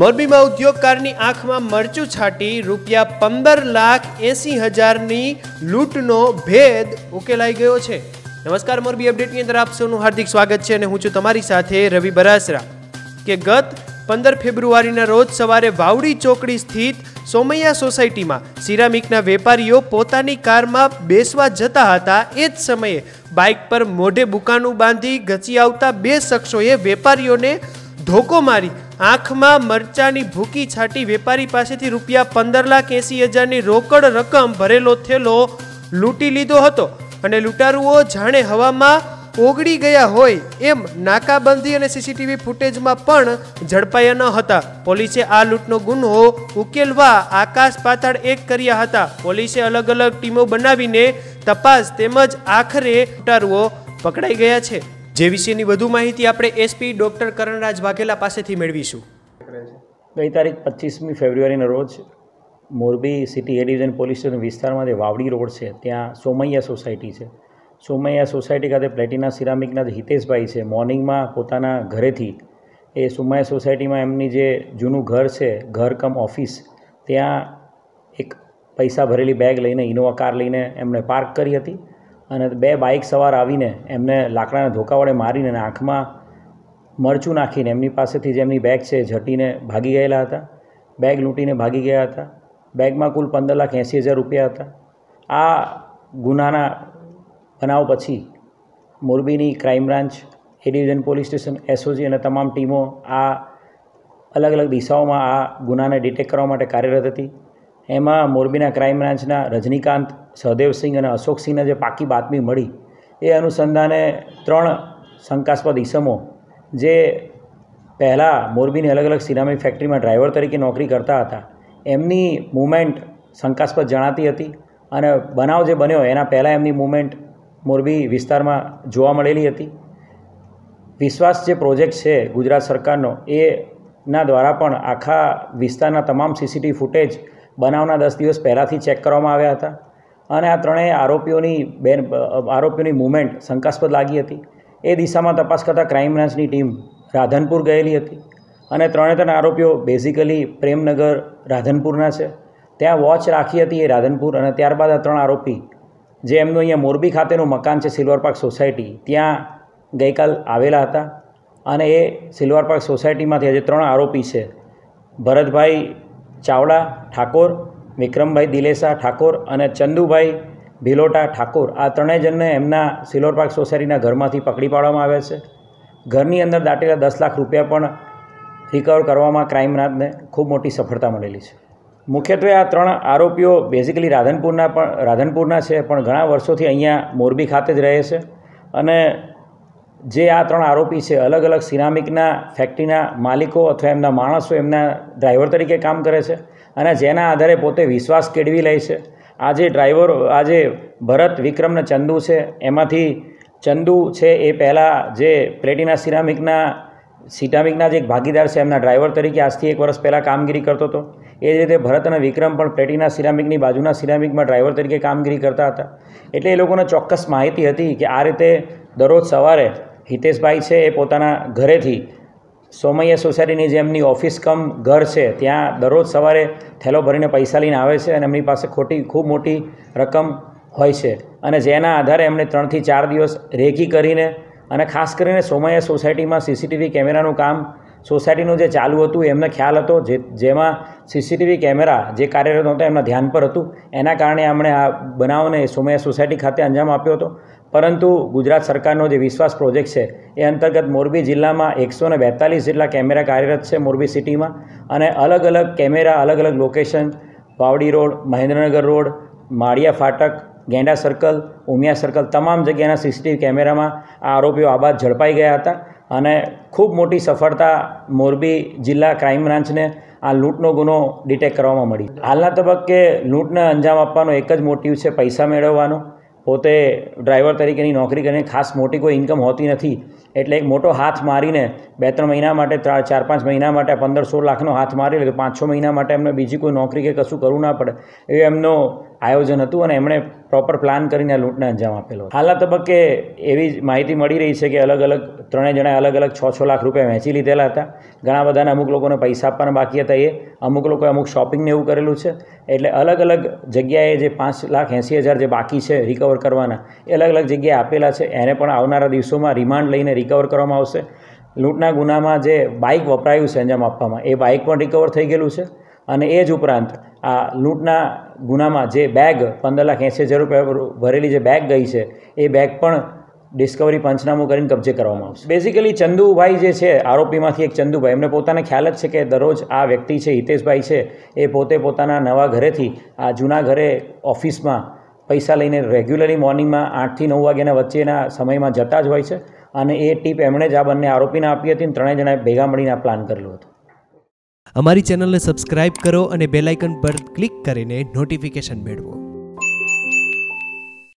મોરબીમાં ઉદ્યોગકારની આંખમાં મરચું છાંટી રૂપિયા પંદર લાખ એસી હજારની લૂંટનો ભેદ ઉકેલાઈ ગયો છે નમસ્કાર મોરબી અપડેટની અંદર આપ સૌનું હાર્દિક સ્વાગત છે અને હું છું તમારી સાથે રવિ બરાસરા કે ગત પંદર ફેબ્રુઆરીના રોજ સવારે વાવડી ચોકડી સ્થિત સોમૈયા સોસાયટીમાં સિરામિકના વેપારીઓ પોતાની કારમાં બેસવા જતા હતા એ જ સમયે બાઇક પર મોઢે બુકાનું બાંધી ગચી આવતા બે શખ્સોએ વેપારીઓને ધોકો મારી આંખમાં મરચાની ભૂકી છાટી વેપારી પાસેથી રૂપિયા પંદર લાખ એંસી હજારની રોકડ રકમ ભરેલો થેલો લૂંટી લીધો હતો અને લૂંટારુઓ જાણે હવામાં ઓગળી ગયા હોય એમ નાકાબંધી અને સીસીટીવી ફૂટેજમાં પણ ઝડપાયા ન હતા પોલીસે આ લૂંટનો ગુનો ઉકેલવા આકાશ પાતાળ એક કર્યા હતા પોલીસે અલગ અલગ ટીમો બનાવીને તપાસ તેમજ આખરે લૂંટારુઓ પકડાઈ ગયા છે જે વિશેની વધુ માહિતી આપણે એસપી ડૉક્ટર કરણરાજ વાઘેલા પાસેથી મેળવીશું ગઈ તારીખ પચીસમી ફેબ્રુઆરીના રોજ Morbi city A division police station વિસ્તારમાં જે વાવડી રોડ છે ત્યાં સોમૈયા સોસાયટી છે સોમૈયા સોસાયટી ખાતે પ્લેટિના સિરામિકના જે હિતેશભાઈ છે મોર્નિંગમાં પોતાના ઘરેથી એ સોમૈયા સોસાયટીમાં એમની જે જૂનું ઘર છે ઘર કમ ઓફિસ ત્યાં એક પૈસા ભરેલી બેગ લઈને ઇનોવા કાર લઈને એમણે પાર્ક કરી હતી અને બે બાઇક સવાર આવીને એમને લાકડાના ધોકા વડે મારીને આંખમાં મરચું નાખીને એમની પાસેથી જે એમની બેગ છે ઝટીને ભાગી ગયેલા હતા બેગ લૂંટીને ભાગી ગયા હતા બેગમાં કુલ પંદર લાખ એંસી હજાર રૂપિયા હતા આ ગુનાના બનાવ પછી મોરબીની crime branch A division police station SOG અને તમામ ટીમો આ અલગ અલગ દિશાઓમાં આ ગુનાને ડિટેક્ટ કરવા માટે કાર્યરત હતી એમાં મોરબીના ક્રાઇમ બ્રાન્ચના રજનીકાંત સહદેવસિંહ અને અશોકસિંહને જે પાકી બાતમી મળી એ અનુસંધાને ત્રણ શંકાસ્પદ ઈસમો જે પહેલાં મોરબીની અલગ અલગ સિરામિક ફેક્ટરીમાં ડ્રાઈવર તરીકે નોકરી કરતા હતા એમની મુમેન્ટ શંકાસ્પદ જણાતી હતી અને બનાવ જે બન્યો એના પહેલાં એમની મુમેન્ટ મોરબી વિસ્તારમાં જોવા મળેલી હતી વિશ્વાસ જે પ્રોજેક્ટ છે ગુજરાત સરકારનો એના દ્વારા પણ આખા વિસ્તારના તમામ સીસીટીવી ફૂટેજ બનાવના દસ દિવસ પહેલાંથી ચેક કરવામાં આવ્યા હતા અને આ ત્રણેય આરોપીઓની બેન આરોપીઓની મુવમેન્ટ શંકાસ્પદ લાગી હતી એ દિશામાં તપાસ કરતાં ક્રાઇમ બ્રાન્ચની ટીમ રાધનપુર ગયેલી હતી અને ત્રણે ત્રણ આરોપીઓ બેઝિકલી પ્રેમનગર રાધનપુરના છે ત્યાં વોચ રાખી હતી એ રાધનપુર અને ત્યારબાદ આ ત્રણ આરોપી જે એમનું અહીંયા મોરબી ખાતેનું મકાન છે સિલ્વર પાર્ક સોસાયટી ત્યાં ગઈકાલ આવેલા હતા અને એ સિલ્વર પાર્ક સોસાયટીમાંથી આજે ત્રણ આરોપી છે ભરતભાઈ ચાવડા ઠાકોર વિક્રમભાઈ દિલેસા ઠાકોર અને ચંદુભાઈ ભિલોટા ઠાકોર આ ત્રણેય જણને એમના સિલોર પાર્ક સોસાયટીના ઘરમાંથી પકડી પાડવામાં આવ્યા છે ઘરની અંદર દાટેલા દસ લાખ રૂપિયા પણ રિકવર કરવામાં ક્રાઇમબ્રાન્ચને ખૂબ મોટી સફળતા મળેલી છે મુખ્યત્વે આ ત્રણ આરોપીઓ બેઝિકલી રાધનપુરના પણ રાધનપુરના છે પણ ઘણા વર્ષોથી અહીંયા મોરબી ખાતે જ રહે છે અને જે આ ત્રણ આરોપી છે અલગ અલગ સિરામિકના ફેક્ટરીના માલિકો અથવા એમના માણસો એમના ડ્રાઈવર તરીકે કામ કરે છે અને જેના આધારે પોતે વિશ્વાસ કેળવી લે છે આ જે ડ્રાઈવર આ જે ભરત વિક્રમને ચંદુ છે એમાંથી ચંદુ છે એ પહેલાં જે પ્લેટિના સિરામિકના સિરામિકના જે ભાગીદાર છે એમના ડ્રાઈવર તરીકે આજથી એક વર્ષ પહેલાં કામગીરી કરતો હતો એ જ રીતે ભરત અને વિક્રમ પણ પ્લેટિના સિરામિકની બાજુના સિરામિકમાં ડ્રાઈવર તરીકે કામગીરી કરતા હતા એટલે એ લોકોને ચોક્કસ માહિતી હતી કે આ રીતે દરરોજ સવારે હિતેશભાઈ છે એ પોતાના ઘરેથી સોમૈયા સોસાયટીની જે એમની ઓફિસ કમ ઘર છે ત્યાં દરરોજ સવારે થેલો ભરીને પૈસા લઈને આવે છે અને એમની પાસે ખોટી ખૂબ મોટી રકમ હોય છે અને જેના આધારે એમણે ત્રણથી ચાર દિવસ રેકી કરીને અને ખાસ કરીને સોમૈયા સોસાયટીમાં સીસીટીવી કેમેરાનું કામ સોસાયટીનું જે ચાલુ હતું એમને ખ્યાલ હતો જે જેમાં સીસીટીવી કેમેરા જે કાર્યરત હતો એમના ધ્યાન પર હતું એના કારણે એમણે આ બનાવને સોમૈયા સોસાયટી ખાતે અંજામ આપ્યો હતો પરંતુ ગુજરાત સરકારનો જે વિશ્વાસ પ્રોજેક્ટ છે એ અંતર્ગત મોરબી જિલ્લામાં એકસો ને બેતાલીસ જેટલા કેમેરા કાર્યરત છે મોરબી સિટીમાં અને અલગ અલગ કેમેરા અલગ અલગ location Vavdi road Mahendranagar road Maliya ફાટક ગેંડા સર્કલ ઉમિયા સર્કલ તમામ જગ્યાના સીસીટીવી કેમેરામાં આ આરોપીઓ આબાદ ઝડપાઈ ગયા હતા અને ખૂબ મોટી સફળતા મોરબી જિલ્લા ક્રાઇમ બ્રાન્ચને આ લૂંટનો ગુનો ડિટેક્ટ કરવામાં મળી હાલના તબક્કે લૂંટને અંજામ આપવાનો એક જ મોટિવ છે પૈસા મેળવવાનો પોતે ડ્રાઈવર તરીકેની નોકરી કરીને ખાસ મોટી કોઈ ઇન્કમ હોતી નથી એટલે એક મોટો હાથ મારીને બે ત્રણ મહિના માટે ત્રણ ચાર પાંચ મહિના માટે પંદર સોળ લાખનો હાથ મારી લે તો પાંચ છ મહિના માટે એમને બીજી કોઈ નોકરી કે કશું કરવું ના પડે એ એમનો આયોજન હતું અને એમણે પ્રોપર પ્લાન કરીને આ લૂંટને અંજામ આપેલો હાલના તબક્કે એવી જ માહિતી મળી રહી છે કે અલગ અલગ ત્રણેય જણાએ અલગ અલગ છ છ લાખ રૂપિયા વહેંચી લીધેલા હતા ઘણા બધાને અમુક લોકોને પૈસા આપવાના બાકી હતા એ અમુક લોકોએ અમુક શોપિંગને એવું કરેલું છે એટલે અલગ અલગ જગ્યાએ જે પાંચ લાખ એંસી હજાર જે બાકી છે રિકવર કરવાના એ અલગ અલગ જગ્યાએ આપેલા છે એને પણ આવનારા દિવસોમાં રિમાન્ડ લઈને રિકવર કરવામાં આવશે લૂંટના ગુનામાં જે બાઇક વપરાયું છે અંજામ આપવામાં એ બાઇક પણ રિકવર થઈ ગયેલું છે અને એ જ ઉપરાંત આ લૂંટના ગુનામાં જે બેગ પંદર લાખ એંસી હજાર રૂપિયા ભરેલી જે બેગ ગઈ છે એ બેગ પણ ડિસ્કવરી પંચનામું કરીને કબજે કરવામાં આવશે બેઝિકલી ચંદુભાઈ જે છે આરોપીમાંથી એક ચંદુભાઈ એમને પોતાને ખ્યાલ જ છે કે દરરોજ આ વ્યક્તિ છે હિતેશભાઈ છે એ પોતે પોતાના નવા ઘરેથી આ જૂના ઘરે ઓફિસમાં પૈસા લઈને રેગ્યુલરલી મોર્નિંગમાં આઠથી નવ વાગ્યાના વચ્ચેના સમયમાં જતા જ હોય છે અને એ ટીપ એમણે જ આ બંને આરોપીને આપી હતી અને ત્રણેય જણાએ ભેગા મળીને આ પ્લાન કરેલો હતું અમારી ચેનલને સબસ્ક્રાઇબ કરો અને બેલાઇકન પર ક્લિક કરીને નોટિફિકેશન મેળવો